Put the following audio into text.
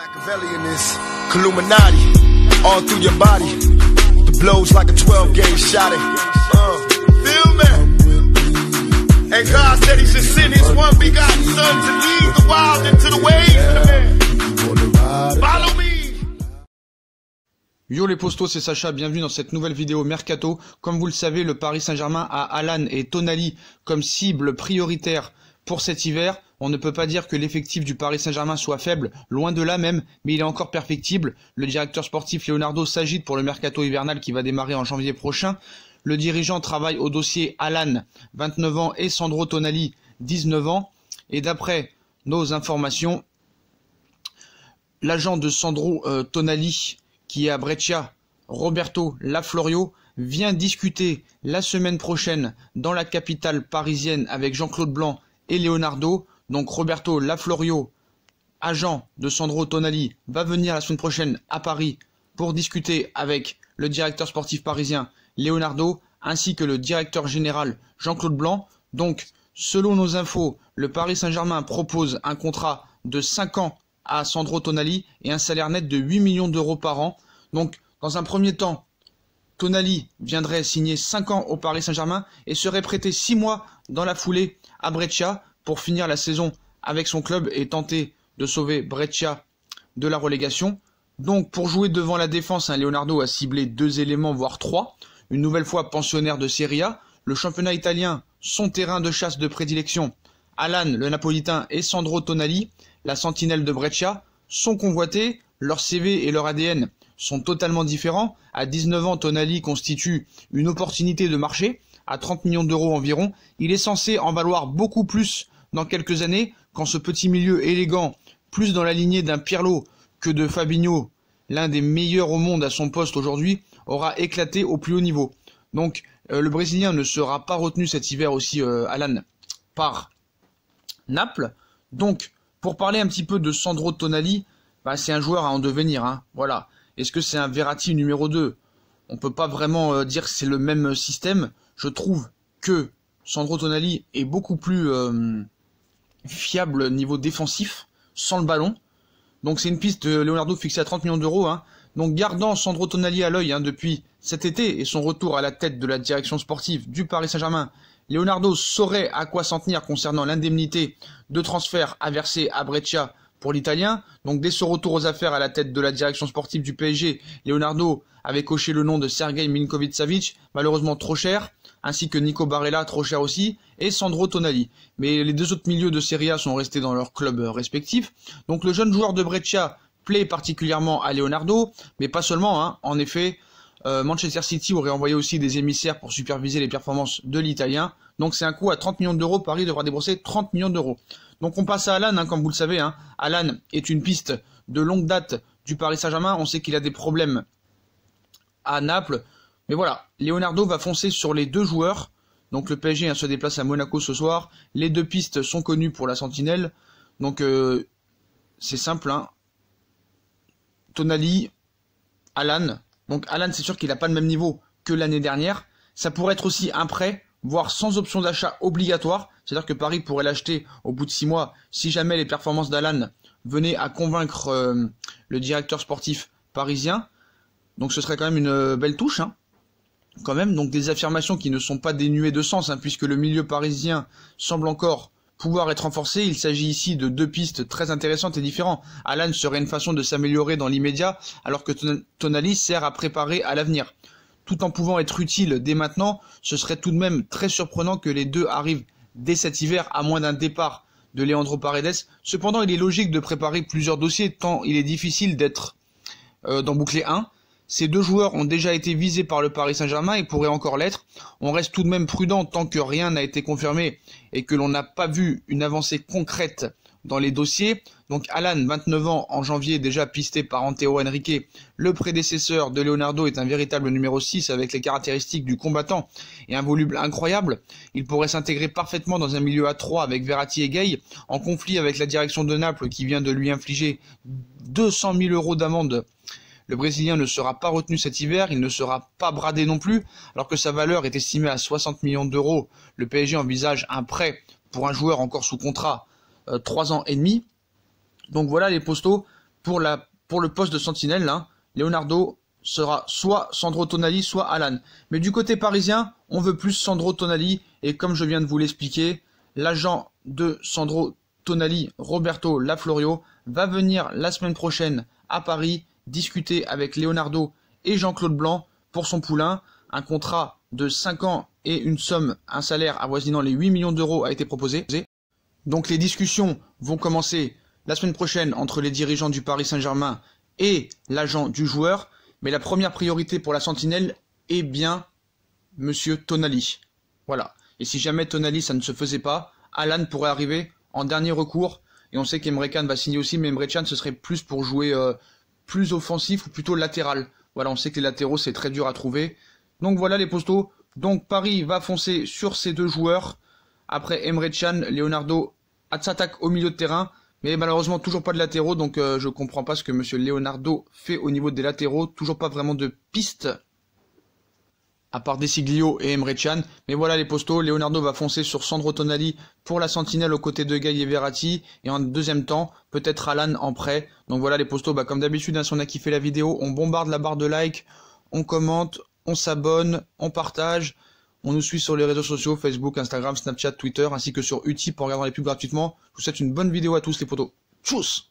Machiavellian is Illuminati all through your body. The blows like a 12 gauge shot. It. Uh, feel me? And God said He should send His one begotten Son to lead the wild into the ways of man. Follow me. Yo les postos, c'est Sacha, bienvenue dans cette nouvelle vidéo Mercato. Comme vous le savez, le Paris Saint-Germain a Alan et Tonali comme cible prioritaire pour cet hiver. On ne peut pas dire que l'effectif du Paris Saint-Germain soit faible, loin de là même, mais il est encore perfectible. Le directeur sportif Leonardo s'agite pour le mercato hivernal qui va démarrer en janvier prochain. Le dirigeant travaille au dossier Alan, 29 ans, et Sandro Tonali, 19 ans. Et d'après nos informations, l'agent de Sandro euh, Tonali, qui est à Breccia, Roberto Laflorio, vient discuter la semaine prochaine dans la capitale parisienne avec Jean-Claude Blanc et Leonardo donc Roberto Laflorio, agent de Sandro Tonali, va venir la semaine prochaine à Paris pour discuter avec le directeur sportif parisien Leonardo ainsi que le directeur général Jean-Claude Blanc. Donc, selon nos infos, le Paris Saint-Germain propose un contrat de 5 ans à Sandro Tonali et un salaire net de 8 millions d'euros par an. Donc, dans un premier temps, Tonali viendrait signer 5 ans au Paris Saint-Germain et serait prêté 6 mois dans la foulée à Breccia pour finir la saison avec son club et tenter de sauver Breccia de la relégation. Donc pour jouer devant la défense, un hein, Leonardo a ciblé deux éléments, voire trois. Une nouvelle fois pensionnaire de Serie A, le championnat italien, son terrain de chasse de prédilection, Alan le Napolitain et Sandro Tonali, la sentinelle de Breccia, sont convoités, leur CV et leur ADN sont totalement différents. À 19 ans, Tonali constitue une opportunité de marché à 30 millions d'euros environ. Il est censé en valoir beaucoup plus dans quelques années, quand ce petit milieu élégant, plus dans la lignée d'un Pirlo que de Fabinho, l'un des meilleurs au monde à son poste aujourd'hui, aura éclaté au plus haut niveau. Donc euh, le Brésilien ne sera pas retenu cet hiver aussi, euh, Alan, par Naples. Donc pour parler un petit peu de Sandro Tonali, bah, c'est un joueur à en devenir. Hein, voilà. Est-ce que c'est un Verratti numéro 2 On ne peut pas vraiment euh, dire que c'est le même système. Je trouve que Sandro Tonali est beaucoup plus fiable niveau défensif, sans le ballon. Donc c'est une piste de Leonardo fixée à 30 millions d'euros. Hein. Donc gardant Sandro Tonali à l'œil hein, depuis cet été et son retour à la tête de la direction sportive du Paris Saint-Germain, Leonardo saurait à quoi s'en tenir concernant l'indemnité de transfert à verser à Breccia pour l'Italien. Donc dès ce retour aux affaires à la tête de la direction sportive du PSG, Leonardo avait coché le nom de Sergei Minkovic-Savic, malheureusement trop cher ainsi que Nico Barella, trop cher aussi, et Sandro Tonali. Mais les deux autres milieux de Serie A sont restés dans leurs clubs euh, respectifs. Donc le jeune joueur de Breccia plaît particulièrement à Leonardo, mais pas seulement. Hein. En effet, euh, Manchester City aurait envoyé aussi des émissaires pour superviser les performances de l'Italien. Donc c'est un coût à 30 millions d'euros. Paris devra débourser 30 millions d'euros. Donc on passe à Alan, hein, comme vous le savez. Hein. Alan est une piste de longue date du Paris Saint-Germain. On sait qu'il a des problèmes à Naples. Mais voilà, Leonardo va foncer sur les deux joueurs. Donc le PSG hein, se déplace à Monaco ce soir. Les deux pistes sont connues pour la Sentinelle. Donc euh, c'est simple. Hein. Tonali, Alan. Donc Alan, c'est sûr qu'il n'a pas le même niveau que l'année dernière. Ça pourrait être aussi un prêt, voire sans option d'achat obligatoire. C'est-à-dire que Paris pourrait l'acheter au bout de six mois si jamais les performances d'Alan venaient à convaincre euh, le directeur sportif parisien. Donc ce serait quand même une euh, belle touche. Hein quand même, donc des affirmations qui ne sont pas dénuées de sens, hein, puisque le milieu parisien semble encore pouvoir être renforcé. Il s'agit ici de deux pistes très intéressantes et différentes. Alan serait une façon de s'améliorer dans l'immédiat, alors que Tonali sert à préparer à l'avenir. Tout en pouvant être utile dès maintenant, ce serait tout de même très surprenant que les deux arrivent dès cet hiver, à moins d'un départ de Leandro Paredes. Cependant, il est logique de préparer plusieurs dossiers, tant il est difficile d'être dans euh, d'en boucler un. Ces deux joueurs ont déjà été visés par le Paris Saint-Germain et pourraient encore l'être. On reste tout de même prudent tant que rien n'a été confirmé et que l'on n'a pas vu une avancée concrète dans les dossiers. Donc Alan, 29 ans, en janvier déjà pisté par Anteo Henrique, le prédécesseur de Leonardo est un véritable numéro 6 avec les caractéristiques du combattant et un volume incroyable. Il pourrait s'intégrer parfaitement dans un milieu à trois avec Verratti et Gay, en conflit avec la direction de Naples qui vient de lui infliger 200 000 euros d'amende le Brésilien ne sera pas retenu cet hiver, il ne sera pas bradé non plus, alors que sa valeur est estimée à 60 millions d'euros. Le PSG envisage un prêt pour un joueur encore sous contrat euh, trois 3 ans et demi. Donc voilà les postaux pour, la, pour le poste de sentinelle. Hein. Leonardo sera soit Sandro Tonali, soit Alan. Mais du côté parisien, on veut plus Sandro Tonali. Et comme je viens de vous l'expliquer, l'agent de Sandro Tonali, Roberto Laflorio, va venir la semaine prochaine à Paris discuter avec Leonardo et Jean-Claude Blanc pour son poulain. Un contrat de 5 ans et une somme, un salaire avoisinant les 8 millions d'euros a été proposé. Donc les discussions vont commencer la semaine prochaine entre les dirigeants du Paris Saint-Germain et l'agent du joueur. Mais la première priorité pour la Sentinelle est bien Monsieur Tonali. Voilà. Et si jamais Tonali ça ne se faisait pas, Alan pourrait arriver en dernier recours. Et on sait qu'Emre Can va signer aussi, mais Emre Can ce serait plus pour jouer euh, plus offensif ou plutôt latéral. Voilà, on sait que les latéraux, c'est très dur à trouver. Donc voilà les postos. Donc Paris va foncer sur ces deux joueurs. Après Emre Chan, Leonardo s'attaque au milieu de terrain. Mais malheureusement, toujours pas de latéraux. Donc euh, je comprends pas ce que monsieur Leonardo fait au niveau des latéraux. Toujours pas vraiment de piste à part Desiglio et Emre Mais voilà les postos, Leonardo va foncer sur Sandro Tonali pour la sentinelle aux côtés de Gaï et Verratti. Et en deuxième temps, peut-être Alan en prêt. Donc voilà les postos, bah, comme d'habitude, hein, si on a kiffé la vidéo, on bombarde la barre de like, on commente, on s'abonne, on partage. On nous suit sur les réseaux sociaux, Facebook, Instagram, Snapchat, Twitter, ainsi que sur Utip pour regarder les plus gratuitement. Je vous souhaite une bonne vidéo à tous les potos. Tchuss